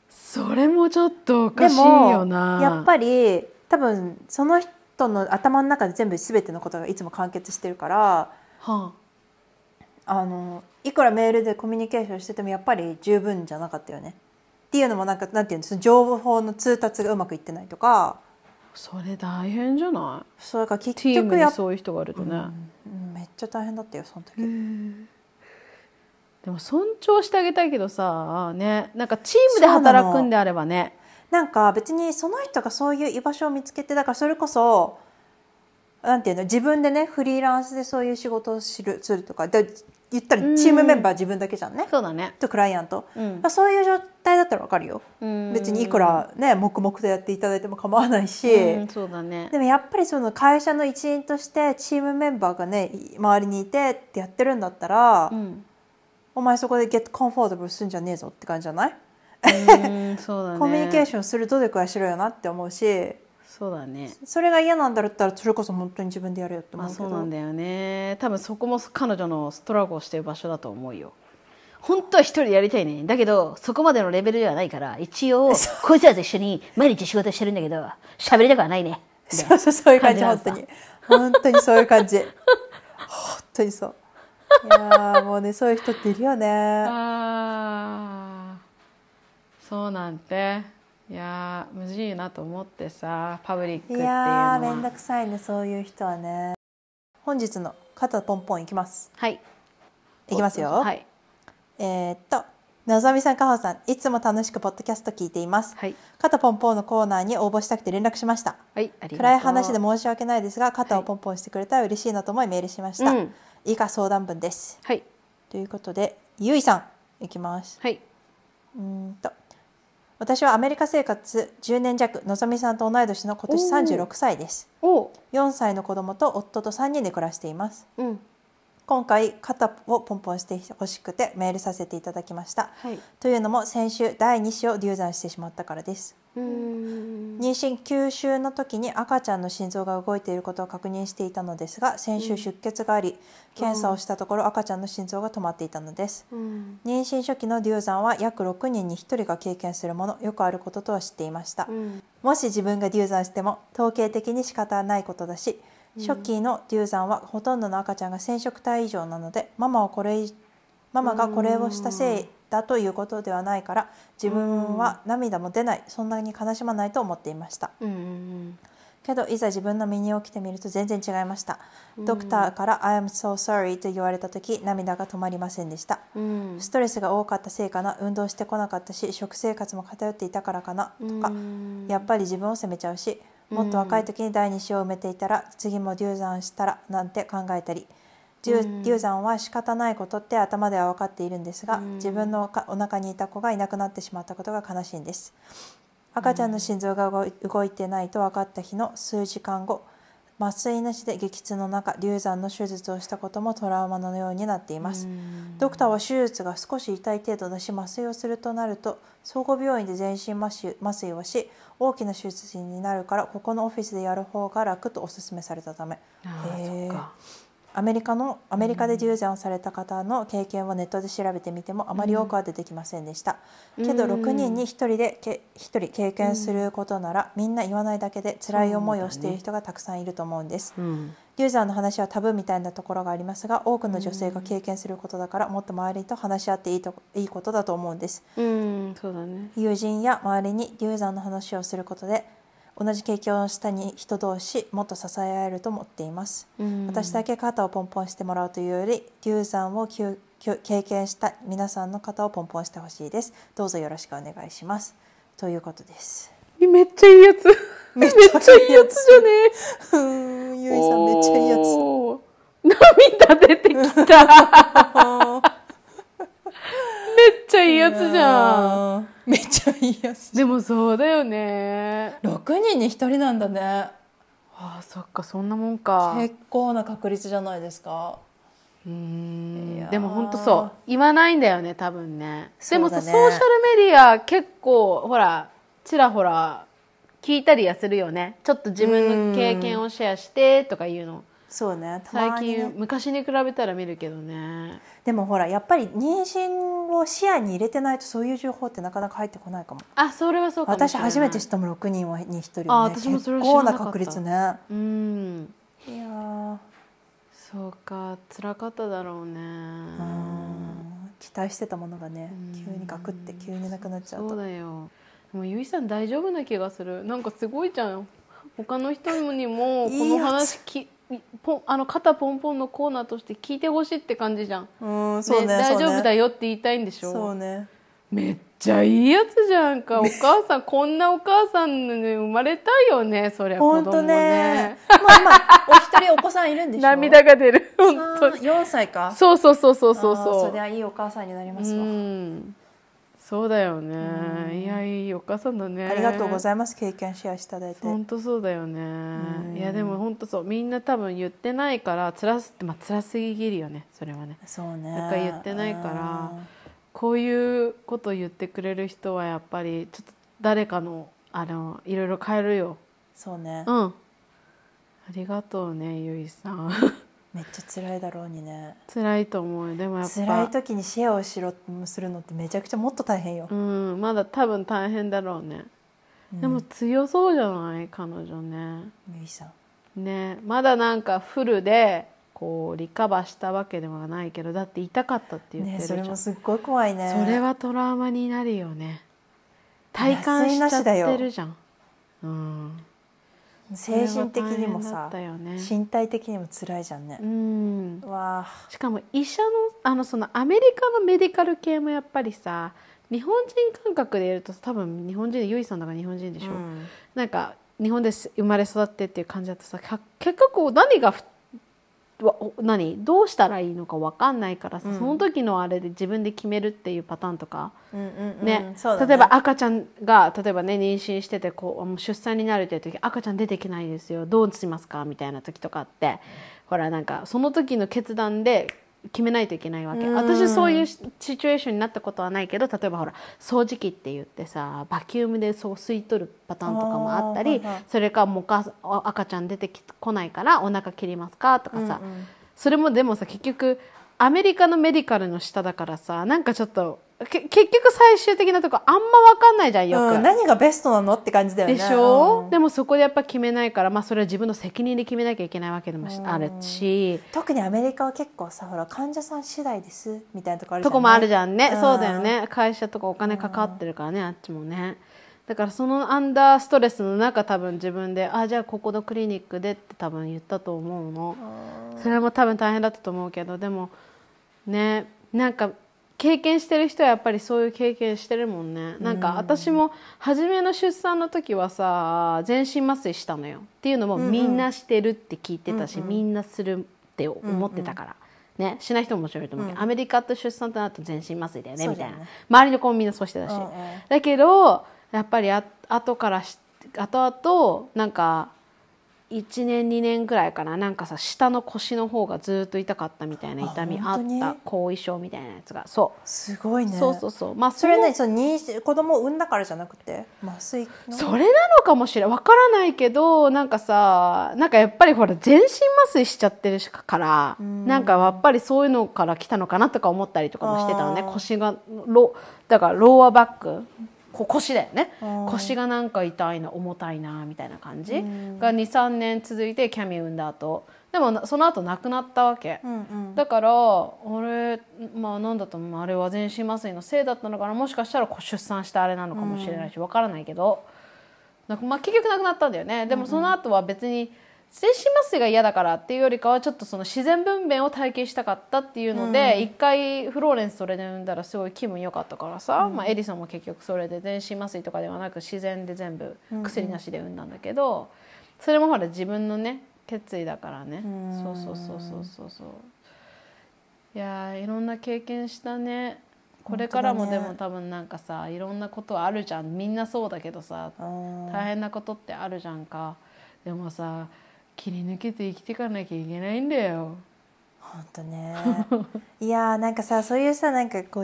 それもちょっとおかしいよなやっぱり多分その人の頭の中で全部全てのことがいつも完結してるから、はあ、のいくらメールでコミュニケーションしててもやっぱり十分じゃなかったよねっていうのもなんかなんていうの情報の通達がうまくいってないとかそれ大変じゃないそうだから結局チそういう人がいるとね、うん、めっちゃ大変だったよその時、でも尊重してあげたいけどさねなんかチームで働くんであればねなんか別にその人がそういう居場所を見つけてだからそれこそなんていうの自分でねフリーランスでそういう仕事をするとかで言ったらチームメンバー自分だけじゃんね。そうだね。とクライアント。うん、そういう状態だったらわかるよ。別にいくらね、黙々とやっていただいても構わないし。そうだね。でもやっぱりその会社の一員としてチームメンバーがね、周りにいてってやってるんだったら、うん、お前そこでゲットコンフォートブルすんじゃねえぞって感じじゃないね、(laughs) コミュニケーションする努力はしろよなって思うし。そうだねそれが嫌なんだったらそれこそ本当に自分でやるよって思うけどそうなんだよね多分そこも彼女のストラゴをしてる場所だと思うよ本当は一人でやりたいねだけどそこまでのレベルではないから一応こいつらと一緒に毎日仕事してるんだけど喋りたくはないねそうそうそういう感じ本当に本当にそういう感じ本当にそういやもうねそういう人っているよねああそうなんていやむずいなと思ってさパブリックっていうのはいやめんどくさいねそういう人はね本日の肩ポンポンいきますはいいきますよはいえー、っとのぞみさんかほさんいつも楽しくポッドキャスト聞いています、はい、肩ポンポンのコーナーに応募したくて連絡しました、はい、暗い話で申し訳ないですが肩をポンポンしてくれたら嬉しいなと思いメールしました、はい、以下相談文です、はい、ということでゆいさんいきますはいうんと私はアメリカ生活10年弱のぞみさんと同い年の今年36歳です4歳の子供と夫と3人で暮らしています、うん、今回肩をポンポンしてほしくてメールさせていただきました、はい、というのも先週第2子を流産してしまったからです妊娠9週の時に赤ちゃんの心臓が動いていることを確認していたのですが先週出血があり、検査をしたところ赤ちゃんの心臓が止まっていたのです、妊娠初期の流産は約6人に1人が経験するものよくあることとは知っていました、もし自分が流産しても統計的に仕方ないことだし初期の流産はほとんどの赤ちゃんが染色体異常なのでママをこれママがこれをしたせいだということではないから自分は涙も出ない、そんなに悲しまないと思っていました。うんうんうんけどいざ自分の身に起きてみると全然違いました、ドクターから「I am so sorry」と言われた時涙が止まりませんでした、うん、ストレスが多かったせいかな運動してこなかったし食生活も偏っていたからかなとか、うん、やっぱり自分を責めちゃうしもっと若い時に第2子を埋めていたら次も流産したらなんて考えたり流産は仕方ないことって頭では分かっているんですが、自分のお腹にいた子がいなくなってしまったことが悲しいんです赤ちゃんの心臓が動いてないと分かった日の数時間後麻酔なしで激痛の中流産の手術をしたこともトラウマのようになっていますドクターは手術が少し痛い程度だし麻酔をするとなると総合病院で全身麻酔をし大きな手術になるからここのオフィスでやる方が楽とお勧めされたためあアメリカのアメリカで流産をされた方の経験をネットで調べてみてもあまり多くは出てきませんでした、うん、けど6人に1人でけ1人経験することなら、うん、みんな言わないだけで辛い思いをしている人がたくさんいると思うんです、ね流産の話はタブーみたいなところがありますが多くの女性が経験することだからもっと周りと話し合っていいといいことだと思うんです、うんそうだね、友人や周りに流産の話をすることで同じ経験をしたに人同士もっと支え合えると思っています、うん、私だけ肩をポンポンしてもらうというより流産を経験した皆さんの肩をポンポンしてほしいですどうぞよろしくお願いしますということですめっちゃいいやつめっちゃいいやつじゃねうんゆいさんめっちゃいいやつ涙出てきた (laughs) めっちゃいいやつじゃん。めっちゃいいやつ。でもそうだよね。六人に一人なんだね。ああ、そっか、そんなもんか。結構な確率じゃないですか。うんでも本当そう言わないんだよね多分ねでもさ、ね、ソーシャルメディア結構ほらちらほら聞いたりはするよねちょっと自分の経験をシェアしてとかいうのそうねね、最近昔に比べたら見るけどねでもほらやっぱり妊娠を視野に入れてないとそういう情報ってなかなか入ってこないかもあそれはそうか私初めて知ったも6人はに1人はね結構な確率ねうんいやそうか辛かっただろうねうん期待してたものがね急にガクって急になくなっちゃうとそうだよでもゆいさん大丈夫な気がするなんかすごいじゃん他の人にもこの話きポあの肩ポンポンのコーナーとして聞いてほしいって感じじゃん、うんそうね、ね、大丈夫だよって言いたいんでしょそうねめっちゃいいやつじゃんか (laughs) お母さんこんなお母さんに生まれたいよねそりゃ子供ねね (laughs) まあまあお一人お子さんいるんでしょ涙が出る本当4歳かそうそうそうそうそうそうそれはいいお母さんになりますわうんそうだよね、いやいいお母さんだねありがとうございます経験シェアしていただいて本当そうだよね、いやでも本当そうみんな多分言ってないからつらすまあ辛すぎるよねそれはねそうねだから言ってないから、うこういうこと言ってくれる人はやっぱりちょっと誰かのあのいろいろ変えるよそうねうんありがとうねゆいさんめっちゃ辛いだろうにね辛いと思うでもやっぱ辛い時にシェアをしろするのってめちゃくちゃもっと大変ようんまだ多分大変だろうね、うん、でも強そうじゃない彼女ねゆいさんねまだなんかフルでこうリカバーしたわけではないけどだって痛かったって言ってるじゃん、ね、それもすっごい怖いねそれはトラウマになるよね体感しちゃってるじゃんうん精神的にもさ、ね、身体的にも辛いじゃんね。うんわしかも医者のあのそのアメリカのメディカル系もやっぱりさ日本人感覚でやると多分日本人でゆいさんだから日本人でしょ、うん、なんか日本で生まれ育ってっていう感じだとさ結局何が何どうしたらいいのか分かんないからさ、うん、その時のあれで自分で決めるっていうパターンとか、うんうんうん、ね、ね、例えば赤ちゃんが例えばね妊娠しててこう出産になるっていう時赤ちゃん出てきないですよどうしますかみたいな時とかって、うん、ほらなんかその時の決断で決めないといけないわけ、うん、私そういうシチュエーションになったことはないけど例えばほら掃除機って言ってさバキュームでそう吸い取るパターンとかもあったり、それかもうか赤ちゃん出てこないからお腹切りますかとかさ、うんうん、それもでもさ結局アメリカのメディカルの下だからさなんかちょっと結局最終的なとこあんま分かんないじゃんよく、うん、何がベストなのって感じだよねでしょ、うん、でもそこでやっぱ決めないから、まあ、それは自分の責任で決めなきゃいけないわけでもあるし、特にアメリカは結構さほら患者さん次第ですみたいなとこあるじゃん、ね、とこもあるじゃんね、うん、そうだよね会社とかお金かかってるからね、あっちもねだからそのアンダーストレスの中多分自分であじゃあここのクリニックでって多分言ったと思うの、それも多分大変だったと思うけどでもねなんか経験してる人はやっぱりそういう経験してるもんねなんか私も初めの出産の時はさ全身麻酔したのよっていうのもみんなしてるって聞いてたし、うんうん、みんなするって思ってたから、うんうん、ね、しない人も面白いと思うけど、うん、アメリカと出産となると全身麻酔だよね、ね、みたいな周りの子もみんなそうしてたし、うんうん、だけどやっぱりあ後からし後々なんか1年2年ぐらいかななんかさ下の腰の方がずっと痛かったみたいな痛みあった後遺症みたいなやつがそうすごいねそうそうそうまあそれねその妊子供を産んだからじゃなくて麻酔それなのかもしれないわからないけどなんかさなんかやっぱりほら全身麻酔しちゃってるからんなんかやっぱりそういうのから来たのかなとか思ったりとかもしてたのね腰がロだからローアバックこ腰だよね腰がなんか痛いな重たいなみたいな感じが23年続いてキャミ産んだ後でもその後亡くなったわけ、うんうん、だからあれまあ何だと思うあれは全身麻酔のせいだったのかなもしかしたら出産したあれなのかもしれないし分からないけど、まあ、結局亡くなったんだよねでもその後は別に、うん全身麻酔が嫌だからっていうよりかはちょっとその自然分娩を体験したかったっていうので一、うん、回フローレンスそれで産んだらすごい気分良かったからさ、うん、まあ、エディソンも結局それで全身麻酔とかではなく自然で全部薬なしで産んだんだけど、うんそれもほら自分のね決意だからね、うん、そうそうそうそうそうそういやいろんな経験したねこれからもでも多分なんかさ、ね、いろんなことあるじゃんみんなそうだけどさ大変なことってあるじゃんかでもさ切り抜けて生きていかなきゃいけないんだよ。本当ね (laughs) いやーなんかさそういうさなんかこう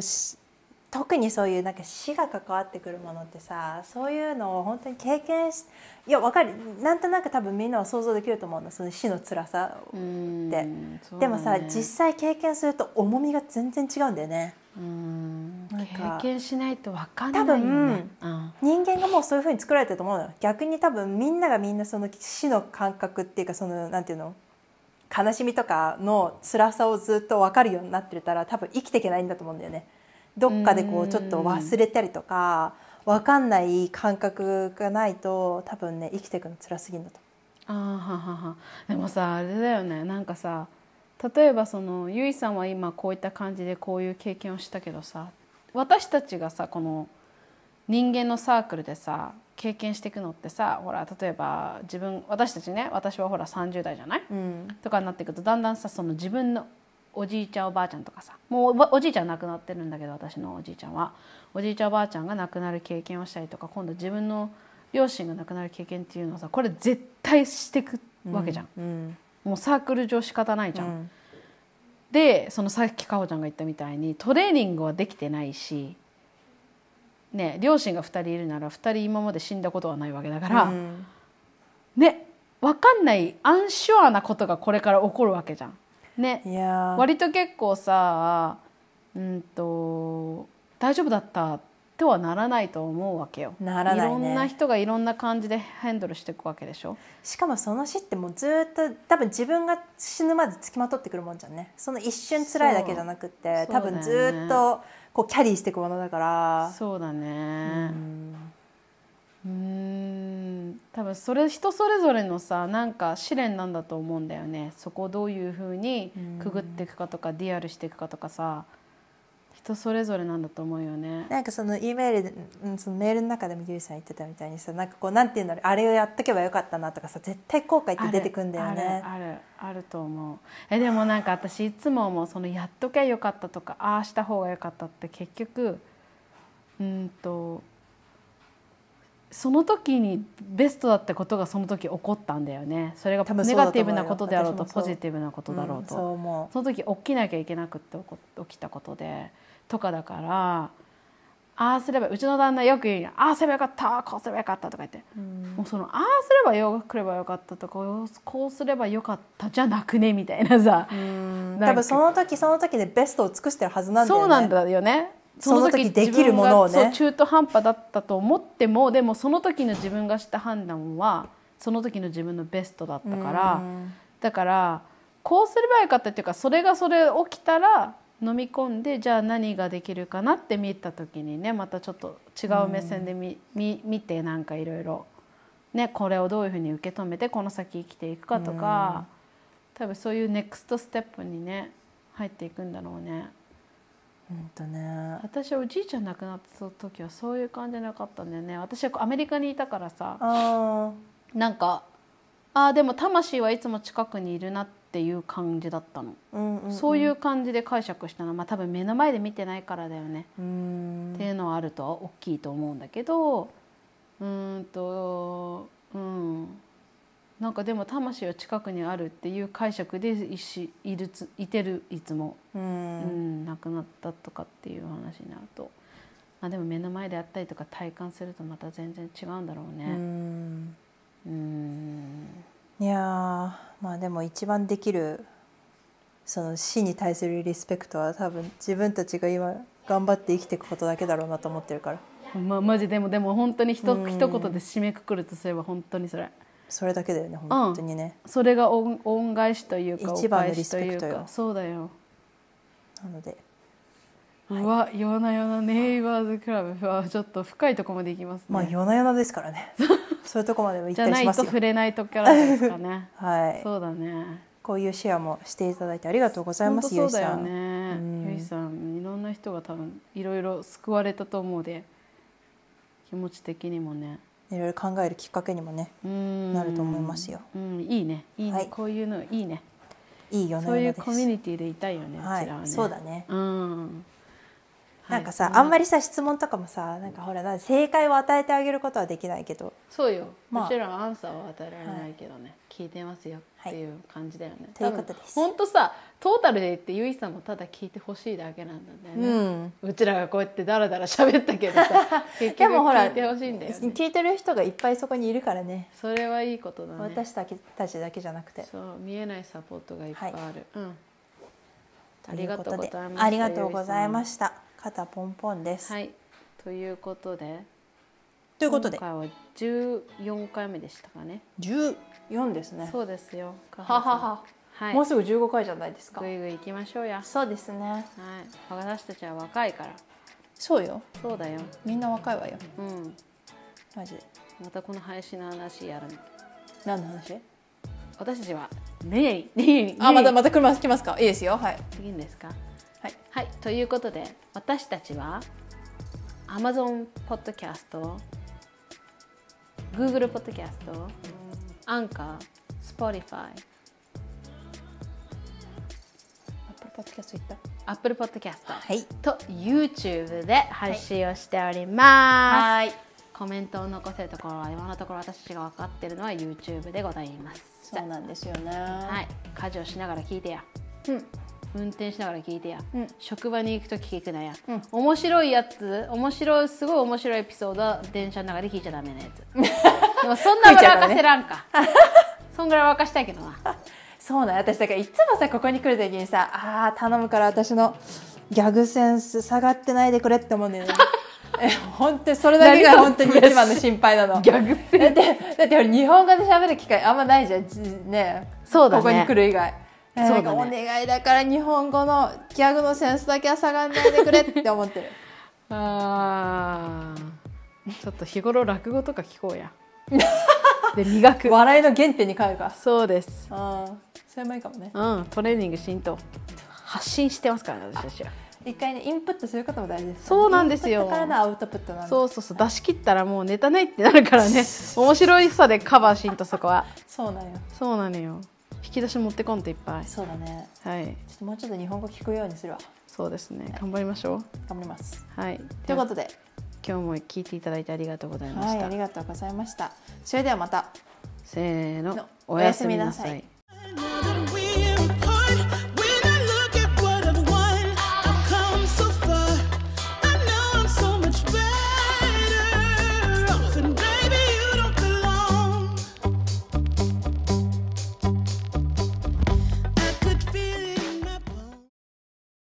特にそういうなんか死が関わってくるものってさそういうのを本当に経験していやわかるなんとなく多分みんなは想像できると思うのその死の辛さって、ね、でもさ実際経験すると重みが全然違うんだよね。うん経験しないと分かんない、ね、多分、うん、人間がもうそういうふうに作られてると思うの逆に多分みんながみんなその死の感覚っていうかそのなんていうの悲しみとかの辛さをずっと分かるようになってたら多分生きていけないんだと思うんだよね。どっかでこうちょっと忘れたりとか分かんない感覚がないと多分ね生きていくの辛すぎんだと。あはははでもさあれだよねなんかさ例えばそのゆいさんは今こういった感じでこういう経験をしたけどさ私たちがさこの人間のサークルでさ経験していくのってさほら例えば自分私たちね私はほら30代じゃない、うん、とかになっていくとだんだんさその自分のおじいちゃんおばあちゃんとかさもうおじいちゃん亡くなってるんだけど私のおじいちゃんはおじいちゃんおばあちゃんが亡くなる経験をしたりとか今度自分の両親が亡くなる経験っていうのはさこれ絶対してくわけじゃん、うんうん、もうサークル上仕方ないじゃんでそのさっきかほちゃんが言ったみたいにトレーニングはできてないし、ね、両親が2人いるなら2人今まで死んだことはないわけだから、うん、ね分かんないアンシュアなことがこれから起こるわけじゃん。ね、割と結構さ、うんと「大丈夫だった」とはならないと思うわけよならない、ね、ろんな人がいろんな感じでヘンドルしていくわけでしょしかもその死ってもうずっと多分自分が死ぬまでつきまとってくるもんじゃんねその一瞬辛いだけじゃなくて、ね、多分ずっとこうキャリーしていくものだからそうだねうん多分それ人それぞれのさなんか試練なんだと思うんだよねそこをどういうふうにくぐっていくかとかディアルしていくかとかさ、人それぞれなんだと思うよねなんかその E メールでそのメールの中でもゆいさん言ってたみたいにさなんかこうなんていうんだろうあれをやっとけばよかったなとかさ絶対後悔って出てくんだよねあるあると思うえでもなんか私いつももうそのやっとけばよかったとかああした方がよかったって結局うんとその時にベストだったことがその時起こったんだよねそれがネガティブなことであろうとポジティブなことだろうと、うん、その時起きなきゃいけなくって起きたことでとかだからああすればうちの旦那よく言うにああすればよかったこうすればよかったとか言って、うん、もうそのああすればよくればよかったとかこうすればよかったじゃなくねみたいなさ、うん、多分その時その時でベストを尽くしてるはずなんだよね。そうなんだよねその時できるものをね中途半端だったと思ってもでもその時の自分がした判断はその時の自分のベストだったから、うん、だからこうすればよかったっていうかそれがそれ起きたら飲み込んでじゃあ何ができるかなって見た時にねまたちょっと違う目線で見うん、見てなんかいろいろこれをどういうふうに受け止めてこの先生きていくかとか、うん、多分そういうネクストステップにね入っていくんだろうね。うんとね、私はおじいちゃん亡くなった時はそういう感じなかったんだよね私はアメリカにいたからさなんかあでも魂はいつも近くにいるなっっていう感じだったの、うんうんうん、そういう感じで解釈したのは、まあ、多分目の前で見てないからだよねっていうのはあるとは大きいと思うんだけどうんとうんなんかでも魂は近くにあるっていう解釈でいしいるついてるいつもうん亡くなったとかっていう話になると。まあ、でも目の前であったりとか体感するとまた全然違うんだろうね。うんいやまあでも一番できるその死に対するリスペクトは多分自分たちが今頑張って生きていくことだけだろうなと思ってるから。まあ、マジでもでも本当にひと、うん、一言で締めくくるとすれば本当にそれそれだけだよね本当にね、うん、それが恩恩返しというか一番のリスペクトよそうだよなのでうわ、はい、夜な夜なネイバーズクラブはちょっと深いとこまでいきますねまあ夜な夜なですからね (laughs) そういうとこまでも行ったりしますよ。触れないとこからですかね。(laughs) はい。そうだね。こういうシェアもしていただいてありがとうございます。そうだよね。ゆいさん、いろんな人が多分いろいろ救われたと思うで、気持ち的にもね。いろいろ考えるきっかけにもね、なると思いますよ。うん、いいね。いいね。こういうのいいね。いいよね。そういうコミュニティでいたいよね。はい、そうだね。うん。なんかさ、はい、あんまりさ質問とかもさなんかほら正解を与えてあげることはできないけどそうよ、まあ、もちろんアンサーは与えられないけどね、はい、聞いてますよっていう感じだよね、はい、ということです本当さトータルで言ってゆいさんもただ聞いてほしいだけなんだよね、うん、うちらがこうやってだらだら喋ったけどさ (laughs) 結局聞いてほしいんだよ、ね、聞いてる人がいっぱいそこにいるからねそれはいいことだね私たちだけじゃなくてそう見えないサポートがいっぱいある、うんありがとうございました。肩ポンポンです。はい、ということでということで今回は14回目でしたかね。十四ですね。そうですよ。ははは。はい、もうすぐ15回じゃないですか。ぐいぐい行きましょうや。そうですね。はい、私たちは若いから。そうよ。そうだよ。みんな若いわよ。うん。マジまたこの林の話やるの。何の話？私たちはねえねえあまたまた車来ますか。いいですよ。はい。次ですか。はい、ということで私たちは Amazon Podcast、Google Podcast、Anchor、Spotify、Apple Podcast いった Apple Podcast、はい、と YouTube で配信をしております。はい、コメントを残せるところは今のところ私たちが分かっているのは YouTube でございます。そうなんですよね。はい、家事をしながら聞いてや。うん。運転しながら聞いてや、うん、職場に行くと聞くなや、うん、面白いやつ面白いすごい面白いエピソードは電車の中で聞いちゃダメなやつ (laughs) でもそんな沸かせらんか、ね、(laughs) そんぐらい沸かしたいけどな (laughs) そうなん私だからいつもさここに来る時にさあー頼むから私のギャグセンス下がってないでくれって思うんだよねえ本当にそれだけが本当に一番の心配なのギャグだってだって日本語で喋る機会あんまないじゃんねそうだ、ね、ここに来る以外 (laughs) そうだ、ね、お願いだから日本語のギャグのセンスだけは下がんないでくれって思ってる (laughs) あちょっと日頃落語とか聞こうや (laughs) で磨く笑いの原点に変えるかそうですあそれもいいかもねうんトレーニングしんと発信してますからね私たちは一回ねインプットすることも大事です、そうなんですよそうそうそう出し切ったらもうネタないってなるからね面白いさでカバーしんとそこはそうなんよそうなのよ引き出し持ってこんといっぱいそうだねはいちょっともうちょっと日本語聞くようにするわそうですね、はい、頑張りましょう頑張りますはいということで今日も聞いていただいてありがとうございました、はい、ありがとうございましたそれではまたせーのおやすみなさい